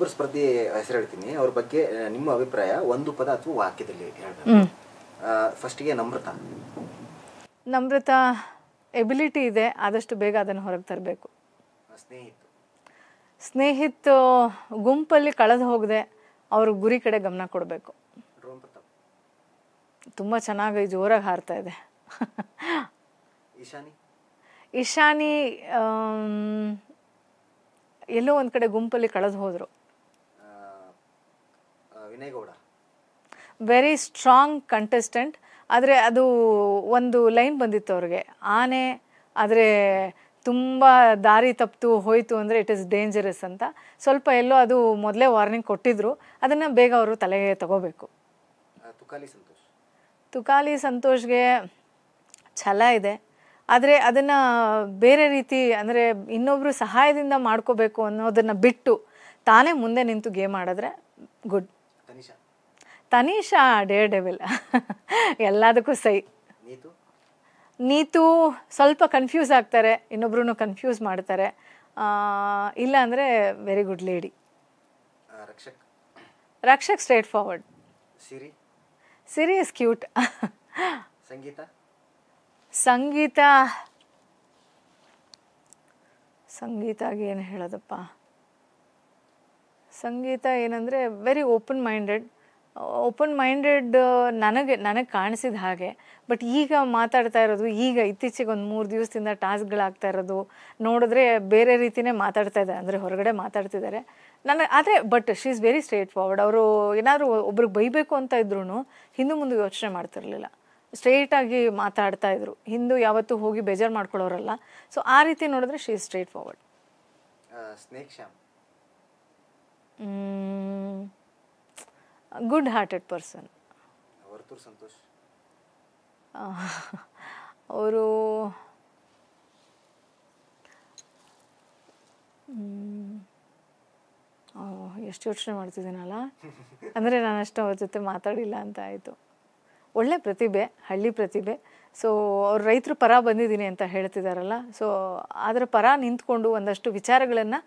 ಇಬ್ಬರು ಸ್ಪರ್ಧಿ ಹೆಸರು ಹೇಳ್ತೀನಿ ಅವ್ರ ಬಗ್ಗೆ ನಿಮ್ಮ ಅಭಿಪ್ರಾಯ ಒಂದು ಪದ ಅಥವಾ ವಾಕ್ಯದಲ್ಲಿ ಫಸ್ಟಿಗೆ ನಮ್ರತ ನಮ್ರತ ಎಬಿಲಿಟಿ ಇದೆ ಆದಷ್ಟು ಬೇಗ ಅದನ್ನು ಹೊರಗೆ ತರಬೇಕು ಸ್ನೇಹಿತ ಸ್ನೇಹಿತ ಗುಂಪಲ್ಲಿ ಕಳೆದು ಹೋಗದೆ ಅವ್ರ ಗುರಿ ಕಡೆ ಗಮನ ಕೊಡಬೇಕು ತುಂಬ ಚೆನ್ನಾಗಿ ಜೋರಾಗಿ ಹಾರ್ತಾ ಇದೆ ಇಶಾನಿ ಇಶಾನಿ ಎಲ್ಲೋ ಒಂದು ಕಡೆ ಗುಂಪಲ್ಲಿ ಕಳೆದು ಹೋದರು ವೆರಿ ಸ್ಟ್ರಾಂಗ್ ಕಂಟೆಸ್ಟೆಂಟ್ ಆದರೆ ಅದು ಒಂದು ಲೈನ್ ಬಂದಿತ್ತು ಅವ್ರಿಗೆ ಆನೆ ಆದರೆ ತುಂಬ ದಾರಿ ತಪ್ಪಿತು ಹೋಯಿತು ಅಂದರೆ ಇಟ್ ಇಸ್ ಡೇಂಜರಸ್ ಅಂತ ಸ್ವಲ್ಪ ಎಲ್ಲೋ ಅದು ಮೊದಲೇ ವಾರ್ನಿಂಗ್ ಕೊಟ್ಟಿದ್ರು ಅದನ್ನು ಬೇಗ ಅವರು ತಲೆಗೆ ತಗೋಬೇಕು ತುಕಾಲಿ ಸಂತೋಷ್ ತುಕಾಲಿ ಸಂತೋಷ್ಗೆ ಛಲ ಇದೆ ಆದರೆ ಅದನ್ನು ಬೇರೆ ರೀತಿ ಅಂದರೆ ಇನ್ನೊಬ್ಬರು ಸಹಾಯದಿಂದ ಮಾಡ್ಕೋಬೇಕು ಅನ್ನೋದನ್ನು ಬಿಟ್ಟು ತಾನೇ ಮುಂದೆ ನಿಂತು ಗೇಮ್ ಆಡಿದ್ರೆ ಗುಡ್ ತನಿಷಾ ಡೇರ್ ಡೆವಿಲ್ ಎಲ್ಲದಕ್ಕೂ ಸೈ ನೀತು ಸ್ವಲ್ಪ ಕನ್ಫ್ಯೂಸ್ ಆಗ್ತಾರೆ ಇನ್ನೊಬ್ರು ಕನ್ಫ್ಯೂಸ್ ಮಾಡ್ತಾರೆ ಇಲ್ಲ ಅಂದರೆ very good lady Rakshak Rakshak straightforward Siri Siri is cute Sangeetha Sangeetha Sangeetha ಏನು ಹೇಳೋದಪ್ಪ ಸಂಗೀತ ಏನಂದರೆ very open minded open minded ನನಗೆ ನನಗೆ ಕಾಣಿಸಿದ ಹಾಗೆ ಬಟ್ ಈಗ ಮಾತಾಡ್ತಾ ಇರೋದು ಈಗ ಇತ್ತೀಚೆಗೆ ಒಂದು ಮೂರು ದಿವಸದಿಂದ ಟಾಸ್ಕ್ಗಳಾಗ್ತಾ ಇರೋದು ನೋಡಿದ್ರೆ ಬೇರೆ ರೀತಿನೇ ಮಾತಾಡ್ತಾ ಇದ್ದಾರೆ ಅಂದರೆ ಹೊರಗಡೆ ಮಾತಾಡ್ತಿದ್ದಾರೆ ನನ್ನ ಆದರೆ but she is very straightforward ಅವರು ಏನಾದರೂ ಒಬ್ರಿಗೆ ಬೈಬೇಕು ಅಂತ ಇದ್ರು ಹಿಂದೂ ಮುಂದೆ ಯೋಚನೆ ಮಾಡ್ತಿರ್ಲಿಲ್ಲ ಸ್ಟ್ರೇಟಾಗಿ ಮಾತಾಡ್ತಾ ಇದ್ರು ಹಿಂದೂ ಯಾವತ್ತೂ ಹೋಗಿ ಬೇಜಾರು ಮಾಡ್ಕೊಳ್ಳೋರಲ್ಲ ಸೊ ಆ ರೀತಿ ನೋಡಿದ್ರೆ she is straightforward good hearted person ಅವರು ಎಷ್ಟು ಯೋಚನೆ ಮಾಡ್ತಿದ್ದೀನಲ್ಲ ಅಂದರೆ ನಾನು ಅಷ್ಟು ಅವ್ರ ಜೊತೆ ಮಾತಾಡಿಲ್ಲ ಅಂತ ಆಯಿತು ಒಳ್ಳೆ ಪ್ರತಿಭೆ ಹಳ್ಳಿ ಪ್ರತಿಭೆ ಸೊ ಅವ್ರು ರೈತರು ಪರ ಬಂದಿದ್ದೀನಿ ಅಂತ ಹೇಳ್ತಿದ್ದಾರಲ್ಲ ಸೊ ಅದರ ಪರ ನಿಂತ್ಕೊಂಡು ಒಂದಷ್ಟು ವಿಚಾರಗಳನ್ನು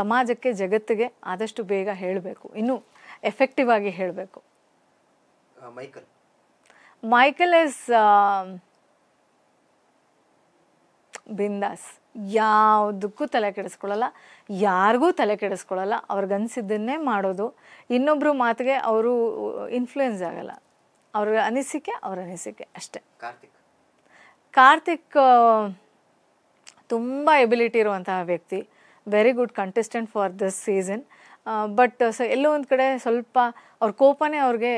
ಸಮಾಜಕ್ಕೆ ಜಗತ್ತಿಗೆ ಆದಷ್ಟು ಬೇಗ ಹೇಳಬೇಕು ಇನ್ನು ಎಫೆಕ್ಟಿವ್ ಆಗಿ ಹೇಳಬೇಕು ಮೈಕಲ್ ಮೈಕಲ್ ಇಸ್ ಬಿಂದಾಸ್ ಯಾವುದಕ್ಕೂ ತಲೆ ಕೆಡಿಸ್ಕೊಳ್ಳಲ್ಲ ಯಾರಿಗೂ ತಲೆ ಕೆಡಿಸ್ಕೊಳ್ಳಲ್ಲ ಅವ್ರಿಗನ್ಸಿದ್ದನ್ನೇ ಮಾಡೋದು ಇನ್ನೊಬ್ಬರು ಮಾತಿಗೆ ಅವರು ಇನ್ಫ್ಲೂಯೆನ್ಸ್ ಆಗಲ್ಲ ಅವ್ರ ಅನಿಸಿಕೆ ಅವ್ರ ಅನಿಸಿಕೆ ಅಷ್ಟೇ ಕಾರ್ತಿಕ್ ಕಾರ್ತಿಕ್ ತುಂಬ ಎಬಿಲಿಟಿ ಇರುವಂತಹ ವ್ಯಕ್ತಿ very good contestant for this season but uh, ಸ ಎಲ್ಲೋ ಒಂದು ಕಡೆ ಸ್ವಲ್ಪ ಅವ್ರ ಕೋಪನೇ ಅವ್ರಿಗೆ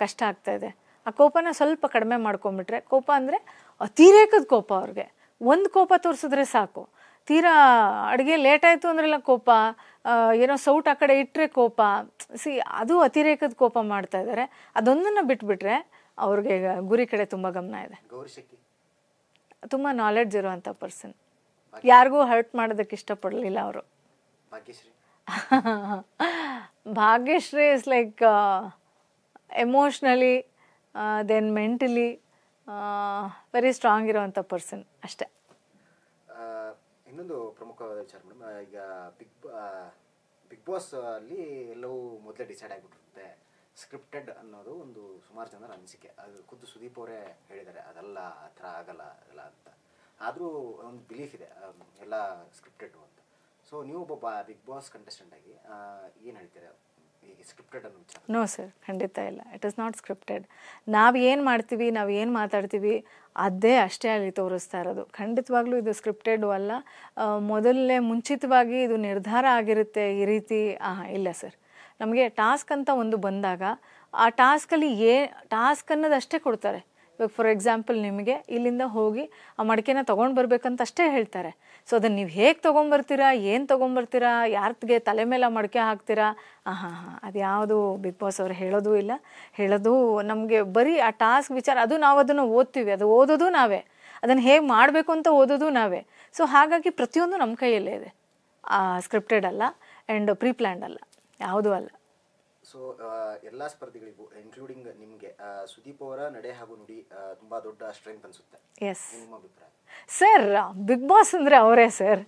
ಕಷ್ಟ ಆಗ್ತಾ ಇದೆ ಆ ಕೋಪನ ಸ್ವಲ್ಪ ಕಡಿಮೆ ಮಾಡ್ಕೊಂಬಿಟ್ರೆ ಕೋಪ ಅಂದರೆ ಅತಿರೇಕದ ಕೋಪ ಅವ್ರಿಗೆ ಒಂದು ಕೋಪ ತೋರಿಸಿದ್ರೆ ಸಾಕು ತೀರಾ ಅಡುಗೆ ಲೇಟ್ ಆಯಿತು ಅಂದ್ರೆಲ್ಲ ಕೋಪ ಏನೋ ಸೌಟ್ ಆ ಕಡೆ ಇಟ್ಟರೆ ಕೋಪ ಸಿ ಅದು ಅತಿರೇಕದ ಕೋಪ ಮಾಡ್ತಾ ಇದ್ದಾರೆ ಅದೊಂದನ್ನು ಬಿಟ್ಬಿಟ್ರೆ ಅವ್ರಿಗೆ ಗುರಿ ಕಡೆ ತುಂಬ ಗಮನ ಇದೆ ತುಂಬ ನಾಲೆಡ್ಜ್ ಇರುವಂಥ ಪರ್ಸನ್ ಯಾರಿಗೂ ಹರ್ಟ್ ಮಾಡೋದಕ್ಕೆ ಇಷ್ಟಪಡಲಿಲ್ಲ ಅವರು Bhagyashree is like emotionally then mentally very strong ಇರುವಂತ ಪರ್ಸನ್ ಅಷ್ಟೇ ಇನ್ನೊಂದು ಪ್ರಮುಖವಾದ ವಿಚಾರ ಮೇಡಮ್ ಈಗ ಬಿಗ್ ಬಿಗ್ ಬಾಸ್ ಅಲ್ಲಿ ಎಲ್ಲವೂ ಮೊದಲೇ ಡಿಸೈಡ್ ಆಗಿಬಿಟ್ಟಿರುತ್ತೆ ಸ್ಕ್ರಿಪ್ಟೆಡ್ ಅನ್ನೋದು ಒಂದು ಸುಮಾರು ಜನರ ಅನಿಸಿಕೆ ಅದು ಖುದ್ದು ಸುದೀಪ್ ಅವರೇ ಹೇಳಿದ್ದಾರೆ ಅದೆಲ್ಲ ಆ ಥರ ಆಗಲ್ಲ ಅದಲ್ಲ ಅಂತ ಆದರೂ ಒಂದು ಬಿಲೀಫ್ ಇದೆ ಎಲ್ಲ ಸ್ಕ್ರಿಪ್ಟೆಡ್ ಅಂತ ಸೊ ನೀವು ಒಬ್ಬ ಬಿಗ್ ಬಾಸ್ ಕಂಟೆಸ್ಟೆಂಟ್ ಆಗಿ ಏನು ಹೇಳ್ತೀರಾ ನೋ ಸರ್ ಖಂಡಿತ ಇಲ್ಲ ಇಟ್ ಇಸ್ ನಾಟ್ ಸ್ಕ್ರಿಪ್ಟೆಡ್ ನಾವು ಏನು ಮಾಡ್ತೀವಿ ನಾವು ಏನು ಮಾತಾಡ್ತೀವಿ ಅದೇ ಅಷ್ಟೇ ಅಲ್ಲಿ ತೋರಿಸ್ತಾ ಇರೋದು ಖಂಡಿತವಾಗ್ಲೂ ಇದು ಸ್ಕ್ರಿಪ್ಟೆಡ್ ಅಲ್ಲ ಮೊದಲನೇ ಮುಂಚಿತವಾಗಿ ಇದು ನಿರ್ಧಾರ ಆಗಿರುತ್ತೆ ಈ ರೀತಿ ಹಾಂ ಇಲ್ಲ ಸರ್ ನಮಗೆ ಟಾಸ್ಕ್ ಅಂತ ಒಂದು ಬಂದಾಗ ಆ ಟಾಸ್ಕಲ್ಲಿ ಏ ಟಾಸ್ಕ್ ಅನ್ನೋದಷ್ಟೇ ಕೊಡ್ತಾರೆ ಇವಾಗ ಫಾರ್ ಎಕ್ಸಾಂಪಲ್ ನಿಮಗೆ ಇಲ್ಲಿಂದ ಹೋಗಿ ಆ ಮಡಿಕೆನ ತೊಗೊಂಡು ಬರ್ಬೇಕಂತ ಅಷ್ಟೇ ಹೇಳ್ತಾರೆ ಸೊ ಅದನ್ನು ನೀವು ಹೇಗೆ ತೊಗೊಂಬರ್ತೀರಾ ಏನು ತೊಗೊಂಬರ್ತೀರಾ ಯಾರ್ದಿಗೆ ತಲೆ ಮೇಲೆ ಮಡಿಕೆ ಹಾಕ್ತೀರಾ ಹಾಂ ಹಾಂ ಅದು ಯಾವುದು ಬಿಗ್ ಬಾಸ್ ಅವರು ಹೇಳೋದು ಇಲ್ಲ ಹೇಳೋದು ನಮಗೆ ಬರೀ ಆ ಟಾಸ್ಕ್ ವಿಚಾರ ಅದು ನಾವು ಅದನ್ನು ಓದ್ತೀವಿ ಅದು ಓದೋದು ನಾವೇ ಅದನ್ನು ಹೇಗೆ ಮಾಡಬೇಕು ಅಂತ ಓದೋದು ನಾವೇ ಸೊ ಹಾಗಾಗಿ ಪ್ರತಿಯೊಂದು ನಮ್ಮ ಕೈಯಲ್ಲೇ ಇದೆ ಸ್ಕ್ರಿಪ್ಟೆಡ್ ಅಲ್ಲ ಆ್ಯಂಡ್ ಪ್ರೀ ಅಲ್ಲ ಯಾವುದೂ ಅಲ್ಲ ಸೊ ಎಲ್ಲ ಸ್ಪರ್ಧಿಗಳಿಗೂ ಇನ್ಕ್ಲೂಡಿಂಗ್ ನಿಮಗೆ ಸುದೀಪ್ ಅವರ ನಡೆ ಹಾಗೂ ನುಡಿ ತುಂಬಾ ದೊಡ್ಡ ಸ್ಟ್ರೆಂತ್ ಅನ್ಸುತ್ತೆ ಎಸ್ ಅಭಿಪ್ರಾಯ ಸರ್ ಬಿಗ್ ಬಾಸ್ ಅಂದ್ರೆ ಅವರೇ ಸರ್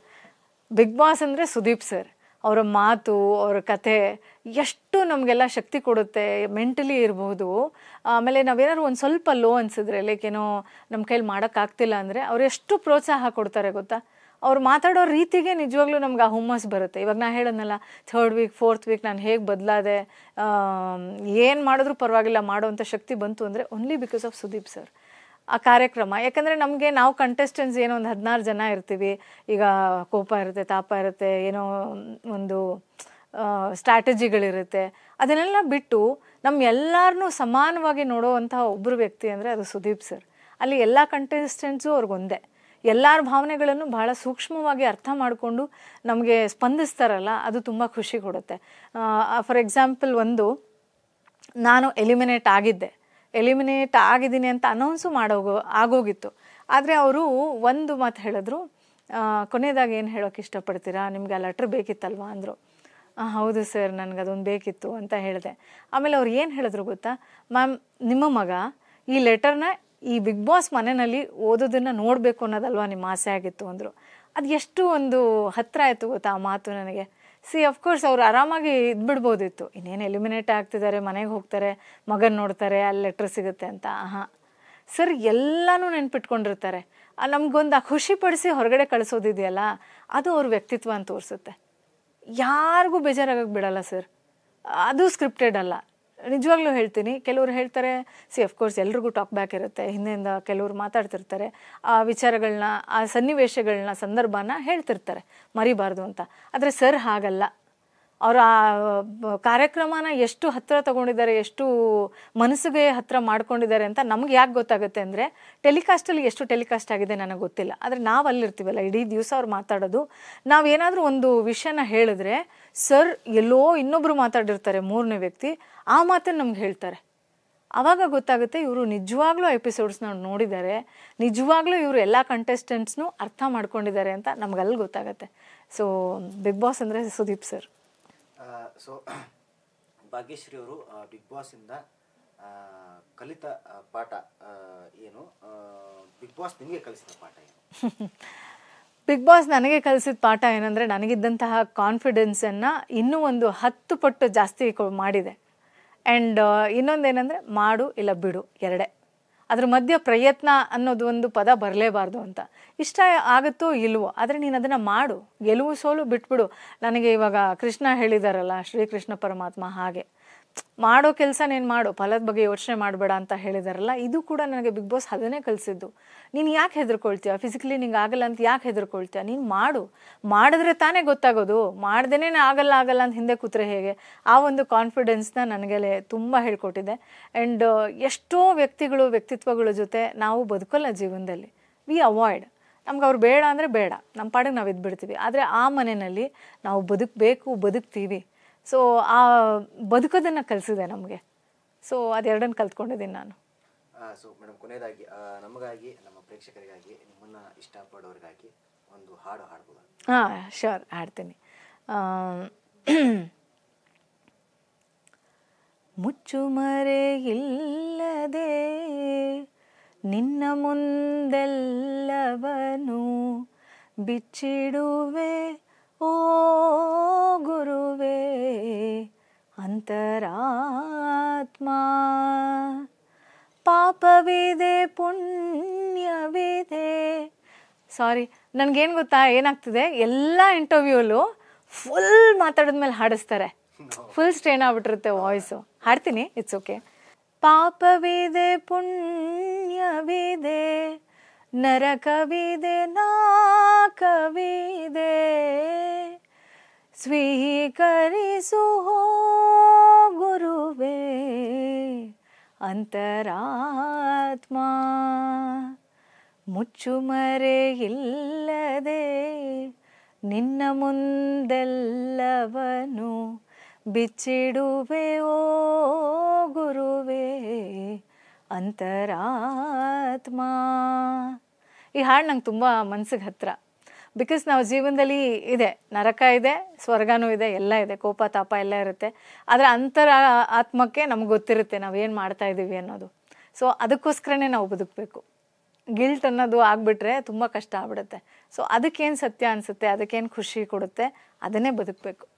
ಬಿಗ್ ಬಾಸ್ ಅಂದ್ರೆ ಸುದೀಪ್ ಸರ್ ಅವರ ಮಾತು ಅವರ ಕತೆ ಎಷ್ಟು ನಮಗೆಲ್ಲ ಶಕ್ತಿ ಕೊಡುತ್ತೆ ಮೆಂಟಲಿ ಇರಬಹುದು ಆಮೇಲೆ ನಾವೇನಾದ್ರು ಒಂದು ಸ್ವಲ್ಪ ಲೋ ಅನಿಸಿದ್ರೆ ಲೈಕ್ ಏನೋ ನಮ್ಮ ಕೈಲಿ ಮಾಡೋಕ್ಕಾಗ್ತಿಲ್ಲ ಅಂದರೆ ಅವರು ಎಷ್ಟು ಪ್ರೋತ್ಸಾಹ ಕೊಡ್ತಾರೆ ಗೊತ್ತಾ ಅವ್ರು ಮಾತಾಡೋ ರೀತಿಗೆ ನಿಜವಾಗ್ಲೂ ನಮ್ಗೆ ಆ ಹುಮ್ಮಸ್ ಬರುತ್ತೆ ಇವಾಗ ನಾ ಹೇಳೋದ್ನಲ್ಲ ಥರ್ಡ್ ವೀಕ್ ಫೋರ್ತ್ ವೀಕ್ ನಾನು ಹೇಗೆ ಬದಲಾದೆ ಏನು ಮಾಡಿದ್ರು ಪರವಾಗಿಲ್ಲ ಮಾಡೋವಂಥ ಶಕ್ತಿ ಬಂತು ಅಂದರೆ only because of Sudeep sir ಆ ಕಾರ್ಯಕ್ರಮ ಯಾಕಂದರೆ ನಮಗೆ ನಾವು ಕಂಟೆಸ್ಟೆಂಟ್ಸ್ ಏನೋ ಒಂದು ಹದಿನಾರು ಜನ ಇರ್ತೀವಿ ಈಗ ಕೋಪ ಇರುತ್ತೆ ತಾಪ ಇರುತ್ತೆ ಏನೋ ಒಂದು ಸ್ಟ್ರಾಟಜಿಗಳಿರುತ್ತೆ ಅದನ್ನೆಲ್ಲ ಬಿಟ್ಟು ನಮ್ಮ ಎಲ್ಲರನ್ನೂ ಸಮಾನವಾಗಿ ನೋಡೋವಂತಹ ಒಬ್ಬರು ವ್ಯಕ್ತಿ ಅಂದರೆ ಅದು ಸುದೀಪ್ ಸರ್ ಅಲ್ಲಿ ಎಲ್ಲ ಕಂಟೆಸ್ಟೆಂಟ್ಸು ಅವ್ರಿಗೊಂದೇ ಎಲ್ಲರ ಭಾವನೆಗಳನ್ನು ಬಹಳ ಸೂಕ್ಷ್ಮವಾಗಿ ಅರ್ಥ ಮಾಡಿಕೊಂಡು ನಮಗೆ ಸ್ಪಂದಿಸ್ತಾರಲ್ಲ ಅದು ತುಂಬ ಖುಷಿ ಕೊಡುತ್ತೆ ಫಾರ್ ಎಕ್ಸಾಂಪಲ್ ಒಂದು ನಾನು ಎಲಿಮಿನೇಟ್ ಆಗಿದ್ದೆ ಎಲಿಮಿನೇಟ್ ಆಗಿದ್ದೀನಿ ಅಂತ ಅನೌನ್ಸು ಮಾಡೋಗೋ ಆಗೋಗಿತ್ತು ಆದರೆ ಅವರು ಒಂದು ಮಾತು ಹೇಳಿದ್ರು ಕೊನೆಯದಾಗಿ ಏನು ಹೇಳೋಕೆ ಇಷ್ಟಪಡ್ತೀರಾ ನಿಮ್ಗೆ ಆ ಲೆಟ್ರ್ ಬೇಕಿತ್ತಲ್ವಾ ಅಂದರು ಹೌದು ಸರ್ ನನಗೆ ಅದೊಂದು ಬೇಕಿತ್ತು ಅಂತ ಹೇಳಿದೆ ಆಮೇಲೆ ಅವ್ರು ಏನು ಹೇಳಿದ್ರು ಗೊತ್ತಾ ಮ್ಯಾಮ್ ನಿಮ್ಮ ಮಗ ಈ ಲೆಟರ್ನ ಈ ಬಿಗ್ ಬಾಸ್ ಮನೆಯಲ್ಲಿ ಓದೋದನ್ನು ನೋಡಬೇಕು ಅನ್ನೋದಲ್ವಾ ನಿಮ್ಮ ಆಸೆ ಆಗಿತ್ತು ಅಂದರು ಅದು ಎಷ್ಟು ಒಂದು ಹತ್ತಿರ ಆಯಿತು ಗೊತ್ತಾ ಆ ಮಾತು ನನಗೆ ಸಿ ಅಫ್ಕೋರ್ಸ್ ಅವ್ರು ಆರಾಮಾಗಿ ಇದ್ಬಿಡ್ಬೋದಿತ್ತು ಇನ್ನೇನು ಎಲಿಮಿನೇಟ್ ಆಗ್ತಿದ್ದಾರೆ ಮನೆಗೆ ಹೋಗ್ತಾರೆ ಮಗನ ನೋಡ್ತಾರೆ ಅಲ್ಲಿ ಲೆಟ್ರ್ ಸಿಗುತ್ತೆ ಅಂತ ಹಾಂ ಸರ್ ಎಲ್ಲನೂ ನೆನ್ಪಿಟ್ಕೊಂಡಿರ್ತಾರೆ ನಮಗೊಂದು ಆ ಖುಷಿಪಡಿಸಿ ಹೊರಗಡೆ ಕಳಿಸೋದಿದೆಯಲ್ಲ ಅದು ಅವ್ರ ವ್ಯಕ್ತಿತ್ವ ಅಂತ ತೋರಿಸುತ್ತೆ ಯಾರಿಗೂ ಬೇಜಾರಾಗಕ್ಕೆ ಬಿಡಲ್ಲ ಸರ್ ಅದು ಸ್ಕ್ರಿಪ್ಟೆಡ್ ಅಲ್ಲ ನಿಜವಾಗ್ಲೂ ಹೇಳ್ತೀನಿ ಕೆಲವರು ಹೇಳ್ತಾರೆ ಸಿ ಅಫ್ಕೋರ್ಸ್ ಎಲ್ರಿಗೂ ಟಾಕ್ ಬ್ಯಾಕ್ ಇರುತ್ತೆ ಹಿಂದೆಯಿಂದ ಕೆಲವರು ಮಾತಾಡ್ತಿರ್ತಾರೆ ಆ ವಿಚಾರಗಳನ್ನ ಆ ಸನ್ನಿವೇಶಗಳನ್ನ ಸಂದರ್ಭನ ಹೇಳ್ತಿರ್ತಾರೆ ಮರಿಬಾರ್ದು ಅಂತ ಆದರೆ ಸರ್ ಹಾಗಲ್ಲ ಅವರ ಕಾರ್ಯಕ್ರಮನ ಎಷ್ಟು ಹತ್ತಿರ ತಗೊಂಡಿದ್ದಾರೆ ಎಷ್ಟು ಮನಸ್ಸಿಗೆ ಹತ್ತಿರ ಮಾಡ್ಕೊಂಡಿದ್ದಾರೆ ಅಂತ ನಮ್ಗೆ ಯಾಕೆ ಗೊತ್ತಾಗುತ್ತೆ ಅಂದರೆ ಟೆಲಿಕಾಸ್ಟಲ್ಲಿ ಎಷ್ಟು ಟೆಲಿಕಾಸ್ಟ್ ಆಗಿದೆ ನನಗೆ ಗೊತ್ತಿಲ್ಲ ಆದರೆ ನಾವು ಅಲ್ಲಿರ್ತೀವಲ್ಲ ಇಡೀ ದಿವಸ ಅವ್ರು ಮಾತಾಡೋದು ನಾವು ಏನಾದರೂ ಒಂದು ವಿಷಯನ ಹೇಳಿದ್ರೆ ಸರ್ ಎಲ್ಲೋ ಇನ್ನೊಬ್ಬರು ಮಾತಾಡಿರ್ತಾರೆ ಮೂರನೇ ವ್ಯಕ್ತಿ ಆ ಮಾತನ್ನು ನಮ್ಗೆ ಹೇಳ್ತಾರೆ ಆವಾಗ ಗೊತ್ತಾಗುತ್ತೆ ಇವರು ನಿಜವಾಗ್ಲೂ ಎಪಿಸೋಡ್ಸ್ನ ನೋಡಿದ್ದಾರೆ ನಿಜವಾಗ್ಲೂ ಇವರು ಎಲ್ಲ ಕಂಟೆಸ್ಟೆಂಟ್ಸ್ನೂ ಅರ್ಥ ಮಾಡ್ಕೊಂಡಿದ್ದಾರೆ ಅಂತ ನಮ್ಗೆ ಅಲ್ಲಿ ಗೊತ್ತಾಗುತ್ತೆ ಸೊ ಬಿಗ್ ಬಾಸ್ ಅಂದರೆ ಸುದೀಪ್ ಸರ್ ಸೊ ಅವರು ಬಿಗ್ ಬಾಸ್ ಇಂದ ಕಲಿತ ಪಾಠ ಏನು ಬಿಗ್ ಬಾಸ್ ನಿಮಗೆ ಕಲಿಸಿದ ಪಾಠ ಏನು ಬಿಗ್ ಬಾಸ್ ನನಗೆ ಕಲಿಸಿದ ಪಾಠ ಏನಂದರೆ ನನಗಿದ್ದಂತಹ ಕಾನ್ಫಿಡೆನ್ಸನ್ನು ಇನ್ನೂ ಒಂದು ಹತ್ತು ಪಟ್ಟು ಜಾಸ್ತಿ ಮಾಡಿದೆ ಆ್ಯಂಡ್ ಇನ್ನೊಂದೇನಂದ್ರೆ ಮಾಡು ಇಲ್ಲ ಬಿಡು ಎರಡೇ ಅದ್ರ ಮಧ್ಯ ಪ್ರಯತ್ನ ಅನ್ನೋದು ಒಂದು ಪದ ಬರಲೇಬಾರ್ದು ಅಂತ ಇಷ್ಟ ಆಗುತ್ತೋ ಇಲ್ವೋ ಆದರೆ ನೀನು ಅದನ್ನು ಮಾಡು ಗೆಲುವು ಸೋಲು ಬಿಟ್ಬಿಡು ನನಗೆ ಇವಾಗ ಕೃಷ್ಣ ಹೇಳಿದಾರಲ್ಲ ಶ್ರೀಕೃಷ್ಣ ಪರಮಾತ್ಮ ಹಾಗೆ ಮಾಡೋ ಕೆಲಸ ನೀನು ಮಾಡು ಫಲದ ಬಗ್ಗೆ ಯೋಚನೆ ಮಾಡಬೇಡ ಅಂತ ಹೇಳಿದಾರಲ್ಲ ಇದು ಕೂಡ ನನಗೆ ಬಿಗ್ ಬಾಸ್ ಅದನ್ನೇ ಕಲಿಸಿದ್ದು ನೀನು ಯಾಕೆ ಹೆದರ್ಕೊಳ್ತೀಯ ಫಿಸಿಕಲಿ ನಿಂಗೆ ಆಗಲ್ಲ ಅಂತ ಯಾಕೆ ಹೆದರ್ಕೊಳ್ತೀಯ ನೀನು ಮಾಡು ಮಾಡಿದ್ರೆ ತಾನೇ ಗೊತ್ತಾಗೋದು ಮಾಡ್ದೇ ಆಗಲ್ಲ ಆಗಲ್ಲ ಅಂತ ಹಿಂದೆ ಕೂತ್ರೆ ಹೇಗೆ ಆ ಒಂದು ಕಾನ್ಫಿಡೆನ್ಸ್ನ ನನಗೆ ತುಂಬ ಹೇಳ್ಕೊಟ್ಟಿದೆ ಆ್ಯಂಡ್ uh, ಎಷ್ಟೋ ವ್ಯಕ್ತಿಗಳು ವ್ಯಕ್ತಿತ್ವಗಳ ಜೊತೆ ನಾವು ಬದುಕಲ್ಲ ಜೀವನದಲ್ಲಿ ವಿ ಅವಾಯ್ಡ್ ನಮ್ಗೆ ಅವ್ರು ಬೇಡ ಅಂದರೆ ಬೇಡ ನಮ್ಮ ಪಾಡಿಗೆ ನಾವು ಇದ್ಬಿಡ್ತೀವಿ ಆದರೆ ಆ ಮನೆಯಲ್ಲಿ ನಾವು ಬದುಕಬೇಕು ಬದುಕ್ತೀವಿ ಸೊ ಆ ಬದುಕೋದನ್ನು ಕಲಿಸಿದೆ ನಮಗೆ ಸೊ ಅದೆರಡನ್ನು ಕಲ್ತ್ಕೊಂಡಿದ್ದೀನಿ ನಾನು ಸೊ ಮೇಡಮ್ ಕೊನೆಯದಾಗಿ ನಮಗಾಗಿ ನಮ್ಮ ಪ್ರೇಕ್ಷಕರಿಗಾಗಿ ನಿಮ್ಮನ್ನ ಇಷ್ಟಪಡೋರಿಗಾಗಿ ಒಂದು ಹಾಡು ಹಾಡ್ಬೋದು ಹಾಂ ಶೋರ್ ಹಾಡ್ತೀನಿ ಮುಚ್ಚು ಇಲ್ಲದೆ ನಿನ್ನ ಮುಂದೆಲ್ಲವನು ಬಿಚ್ಚಿಡುವೆ ಓ ಗುರುವೇ ಅಂತರಾತ್ಮ ಪಾಪವಿದೆ ಪುಣ್ಯವಿದೆ ಸಾರಿ ನನಗೇನು ಗೊತ್ತಾ ಏನಾಗ್ತಿದೆ ಎಲ್ಲ ಇಂಟರ್ವ್ಯೂಲು ಫುಲ್ ಮಾತಾಡಿದ್ಮೇಲೆ ಹಾಡಿಸ್ತಾರೆ ಫುಲ್ ಸ್ಟ್ರೇನ್ ಆಗ್ಬಿಟ್ಟಿರುತ್ತೆ ವಾಯ್ಸು ಹಾಡ್ತೀನಿ ಇಟ್ಸ್ ಓಕೆ ಪಾಪವಿದೆ ಪುಣ್ಯವಿದೆ ನರ ಕವಿದೆ ನಾ ಕವಿದೆ ಸ್ವೀಕರಿಸು ಗುರುವೇ ಮುಚ್ಚು ಮರೆ ಇಲ್ಲದೆ ನಿನ್ನ ಮುಂದೆಲ್ಲವನು ಓ ಅಂತರಾತ್ಮ ಈ ಹಾಡು ನಂಗೆ ತುಂಬ ಮನಸ್ಸಿಗೆ ಹತ್ತಿರ ಬಿಕಾಸ್ ನಾವು ಜೀವನದಲ್ಲಿ ಇದೆ ನರಕ ಇದೆ ಸ್ವರ್ಗನೂ ಇದೆ ಎಲ್ಲ ಇದೆ ಕೋಪ ತಾಪ ಎಲ್ಲ ಇರುತ್ತೆ ಆದರೆ ಅಂತರ ಆತ್ಮಕ್ಕೆ ನಮ್ಗೆ ಗೊತ್ತಿರುತ್ತೆ ನಾವು ಏನು ಮಾಡ್ತಾ ಇದ್ದೀವಿ ಅನ್ನೋದು ಸೊ ಅದಕ್ಕೋಸ್ಕರನೇ ನಾವು ಬದುಕಬೇಕು ಗಿಲ್ಟ್ ಅನ್ನೋದು ಆಗಿಬಿಟ್ರೆ ತುಂಬ ಕಷ್ಟ ಆಗ್ಬಿಡುತ್ತೆ ಸೊ ಅದಕ್ಕೇನು ಸತ್ಯ ಅನಿಸುತ್ತೆ ಅದಕ್ಕೇನು ಖುಷಿ ಕೊಡುತ್ತೆ ಅದನ್ನೇ ಬದುಕಬೇಕು